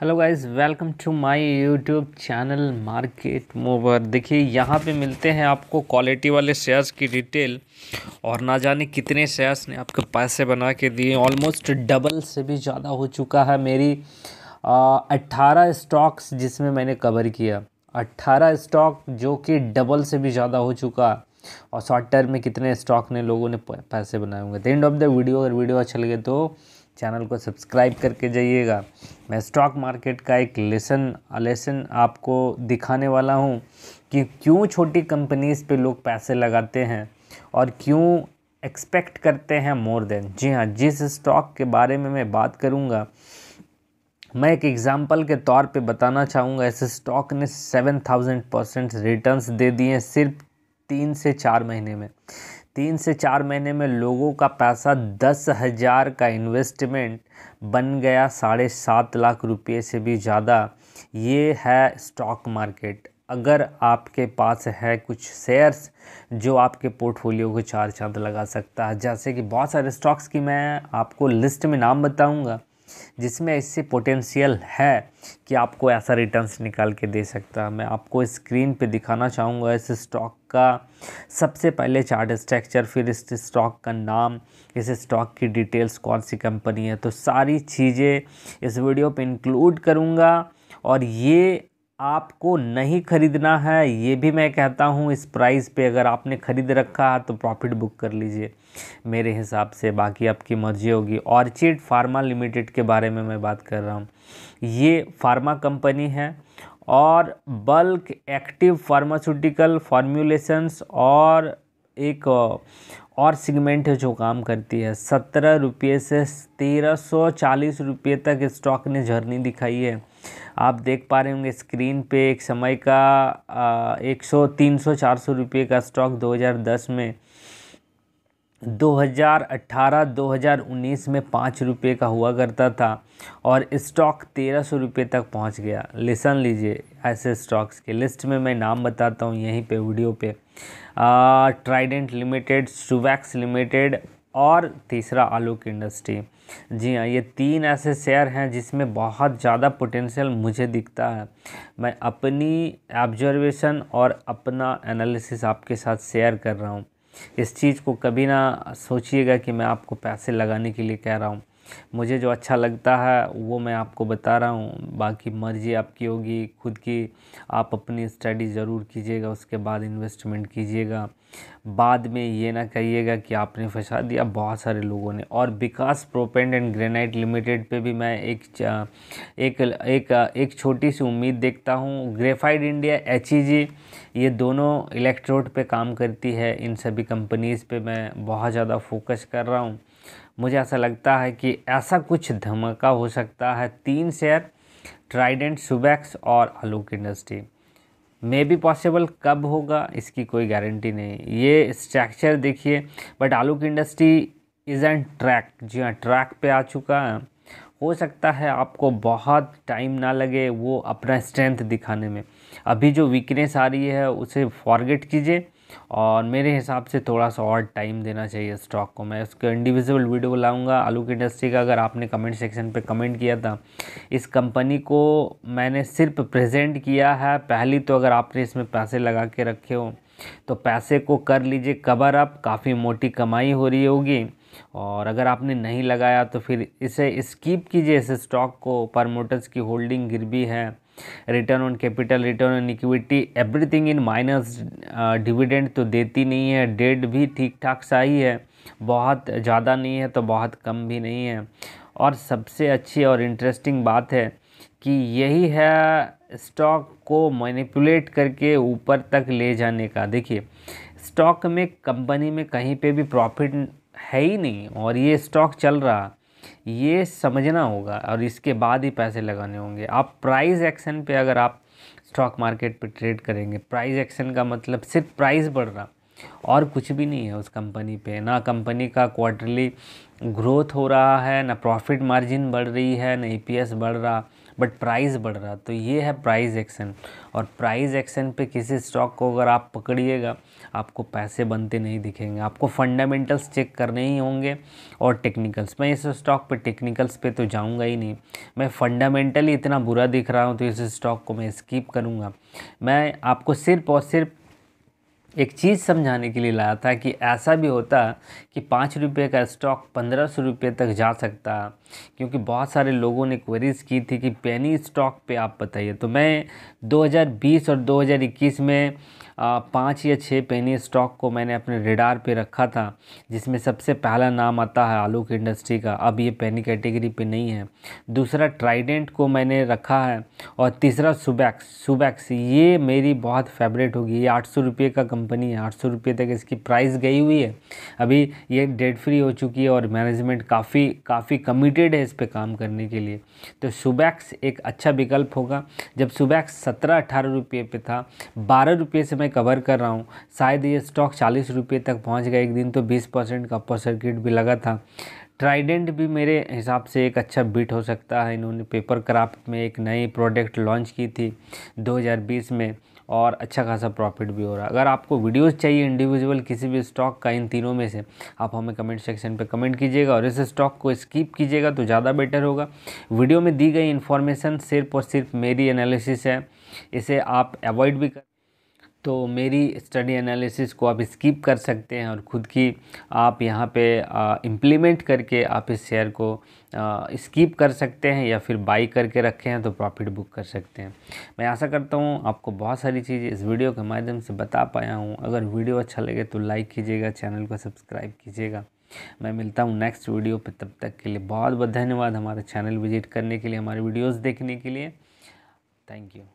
hello guys welcome to my YouTube channel market mover देखिए यहाँ पे मिलते हैं आपको क्वालिटी वाले शेयर्स की डिटेल और ना जाने कितने शेयर्स ने आपके पैसे बना के दिए ऑलमोस्ट डबल से भी ज़्यादा हो चुका है मेरी अट्ठारह स्टॉक्स जिसमें मैंने कवर किया अट्ठारह स्टॉक जो कि डबल से भी ज़्यादा हो चुका और शॉर्ट टर्म में कितने स्टॉक ने लोगों ने पैसे बनाए होंगे the end of the video अगर वीडियो अच्छा लगे तो चैनल को सब्सक्राइब करके जाइएगा मैं स्टॉक मार्केट का एक लेसन लेसन आपको दिखाने वाला हूँ कि क्यों छोटी कंपनीज़ पे लोग पैसे लगाते हैं और क्यों एक्सपेक्ट करते हैं मोर देन जी हाँ जिस स्टॉक के बारे में मैं बात करूँगा मैं एक एग्ज़ाम्पल के तौर पे बताना चाहूँगा इस स्टॉक ने सेवन थाउजेंड परसेंट रिटर्न दे दिए सिर्फ तीन से चार महीने में तीन से चार महीने में लोगों का पैसा दस हज़ार का इन्वेस्टमेंट बन गया साढ़े सात लाख रुपए से भी ज़्यादा ये है स्टॉक मार्केट अगर आपके पास है कुछ शेयर्स जो आपके पोर्टफोलियो को चार चांद लगा सकता है जैसे कि बहुत सारे स्टॉक्स की मैं आपको लिस्ट में नाम बताऊंगा जिसमें इससे पोटेंशियल है कि आपको ऐसा रिटर्न्स निकाल के दे सकता है मैं आपको स्क्रीन पे दिखाना चाहूँगा इस स्टॉक का सबसे पहले चार्ट स्ट्रक्चर फिर इस स्टॉक का नाम इस स्टॉक की डिटेल्स कौन सी कंपनी है तो सारी चीज़ें इस वीडियो पे इंक्लूड करूँगा और ये आपको नहीं ख़रीदना है ये भी मैं कहता हूँ इस प्राइस पे अगर आपने ख़रीद रखा है तो प्रॉफिट बुक कर लीजिए मेरे हिसाब से बाकी आपकी मर्ज़ी होगी ऑर्चिड फार्मा लिमिटेड के बारे में मैं बात कर रहा हूँ ये फार्मा कंपनी है और बल्क एक्टिव फार्मास्यूटिकल फार्मूलेशंस और एक और सिगमेंट है जो काम करती है सत्रह रुपये से तेरह सौ चालीस रुपये तक स्टॉक ने जर्नी दिखाई है आप देख पा रहे होंगे स्क्रीन पे एक समय का एक सौ तीन सौ चार सौ रुपये का स्टॉक 2010 में 2018-2019 में पाँच रुपये का हुआ करता था और स्टॉक तेरह सौ रुपये तक पहुंच गया लिसन लीजिए ऐसे स्टॉक्स के लिस्ट में मैं नाम बताता हूँ यहीं पे वीडियो पे ट्राइडेंट लिमिटेड सुवैक्स लिमिटेड और तीसरा आलोक इंडस्ट्री जी हाँ ये तीन ऐसे शेयर हैं जिसमें बहुत ज़्यादा पोटेंशियल मुझे दिखता है मैं अपनी ऑब्जर्वेशन और अपना एनालिसिस आपके साथ शेयर कर रहा हूँ इस चीज़ को कभी ना सोचिएगा कि मैं आपको पैसे लगाने के लिए कह रहा हूँ मुझे जो अच्छा लगता है वो मैं आपको बता रहा हूँ बाकी मर्ज़ी आपकी होगी खुद की आप अपनी स्टडी ज़रूर कीजिएगा उसके बाद इन्वेस्टमेंट कीजिएगा बाद में ये ना कहिएगा कि आपने फंसा दिया बहुत सारे लोगों ने और Vikas proppant and granite limited पे भी मैं एक एक एक एक छोटी सी उम्मीद देखता हूँ ग्रेफाइड इंडिया एच e ये दोनों इलेक्ट्रोड पे काम करती है इन सभी कंपनीज़ पे मैं बहुत ज़्यादा फोकस कर रहा हूँ मुझे ऐसा लगता है कि ऐसा कुछ धमाका हो सकता है तीन शेयर ट्राइडेंट सुबैक्स और Alok industry may be possible कब होगा इसकी कोई गारंटी नहीं ये स्ट्रक्चर देखिए बट आलू की इंडस्ट्री इज़ एन ट्रैक जी हाँ ट्रैक पे आ चुका है हो सकता है आपको बहुत टाइम ना लगे वो अपना स्ट्रेंथ दिखाने में अभी जो वीकनेस आ रही है उसे फॉरगेट कीजिए और मेरे हिसाब से थोड़ा सा और टाइम देना चाहिए स्टॉक को मैं उसके इंडिविजुअल वीडियो लाऊंगा आलू की इंडस्ट्री का अगर आपने कमेंट सेक्शन पे कमेंट किया था इस कंपनी को मैंने सिर्फ प्रेजेंट किया है पहली तो अगर आपने इसमें पैसे लगा के रखे हो तो पैसे को कर लीजिए कवर अप काफ़ी मोटी कमाई हो रही होगी और अगर आपने नहीं लगाया तो फिर इसे स्कीप कीजिए इस स्टॉक को परमोटर्स की होल्डिंग गिर भी है return on capital return on equity everything in minus dividend तो देती नहीं है डेट भी ठीक ठाक सा ही है बहुत ज़्यादा नहीं है तो बहुत कम भी नहीं है और सबसे अच्छी और इंटरेस्टिंग बात है कि यही है स्टॉक को मैनिपुलेट करके ऊपर तक ले जाने का देखिए स्टॉक में कंपनी में कहीं पे भी प्रॉफिट है ही नहीं और ये स्टॉक चल रहा ये समझना होगा और इसके बाद ही पैसे लगाने होंगे आप प्राइस एक्शन पे अगर आप स्टॉक मार्केट पे ट्रेड करेंगे प्राइस एक्शन का मतलब सिर्फ प्राइस रहा और कुछ भी नहीं है उस कंपनी पे ना कंपनी का क्वार्टरली ग्रोथ हो रहा है ना प्रॉफिट मार्जिन बढ़ रही है ना ई e बढ़ रहा बट प्राइस बढ़ रहा तो ये है प्राइस एक्शन और प्राइस एक्शन पे किसी स्टॉक को अगर आप पकड़िएगा आपको पैसे बनते नहीं दिखेंगे आपको फंडामेंटल्स चेक करने ही होंगे और टेक्निकल्स मैं इस स्टॉक पे टेक्निकल्स पे तो जाऊँगा ही नहीं मैं फंडामेंटली इतना बुरा दिख रहा हूँ तो इस स्टॉक को मैं स्कीप करूँगा मैं आपको सिर्फ और सिर्फ एक चीज़ समझाने के लिए लाया था कि ऐसा भी होता कि पाँच रुपये का स्टॉक पंद्रह सौ रुपये तक जा सकता क्योंकि बहुत सारे लोगों ने क्वेरीज़ की थी कि पेनी स्टॉक पे आप बताइए तो मैं 2020 और 2021 में पाँच या छः पेनी स्टॉक को मैंने अपने रिडार पे रखा था जिसमें सबसे पहला नाम आता है आलू की इंडस्ट्री का अब ये पेनी कैटेगरी पे नहीं है दूसरा ट्राइडेंट को मैंने रखा है और तीसरा सुबैक्स सुबैक्स ये मेरी बहुत फेवरेट होगी ये आठ सौ रुपये का कंपनी है आठ सौ रुपये तक इसकी प्राइस गई हुई है अभी ये डेड फ्री हो चुकी है और मैनेजमेंट काफ़ी काफ़ी कमिटेड है इस पर काम करने के लिए तो सुबैक्स एक अच्छा विकल्प होगा जब सुबैक्स सत्रह अठारह रुपये पे था बारह रुपये से मैं कवर कर रहा हूँ शायद ये स्टॉक चालीस रुपये तक पहुँच गया एक दिन तो बीस परसेंट का अपर सर्किट भी लगा था ट्राइडेंट भी मेरे हिसाब से एक अच्छा बिट हो सकता है इन्होंने पेपर क्राफ्ट में एक नई प्रोडक्ट लॉन्च की थी 2020 में और अच्छा खासा प्रॉफिट भी हो रहा है अगर आपको वीडियोस चाहिए इंडिविजुअल किसी भी स्टॉक का इन तीनों में से आप हमें कमेंट सेक्शन पे कमेंट कीजिएगा और इस स्टॉक को स्किप कीजिएगा तो ज़्यादा बेटर होगा वीडियो में दी गई इन्फॉर्मेशन सिर्फ और सिर्फ मेरी एनालिसिस है इसे आप अवॉइड भी कर तो मेरी स्टडी एनालिसिस को आप स्किप कर सकते हैं और ख़ुद की आप यहाँ पे इम्प्लीमेंट करके आप इस शेयर को स्किप कर सकते हैं या फिर बाई करके रखे हैं तो प्रॉफिट बुक कर सकते हैं मैं आशा करता हूँ आपको बहुत सारी चीज़ें इस वीडियो के माध्यम से बता पाया हूँ अगर वीडियो अच्छा लगे तो लाइक कीजिएगा चैनल को सब्सक्राइब कीजिएगा मैं मिलता हूँ नेक्स्ट वीडियो पर तब तक के लिए बहुत बहुत धन्यवाद हमारे चैनल विजिट करने के लिए हमारे वीडियोज़ देखने के लिए थैंक यू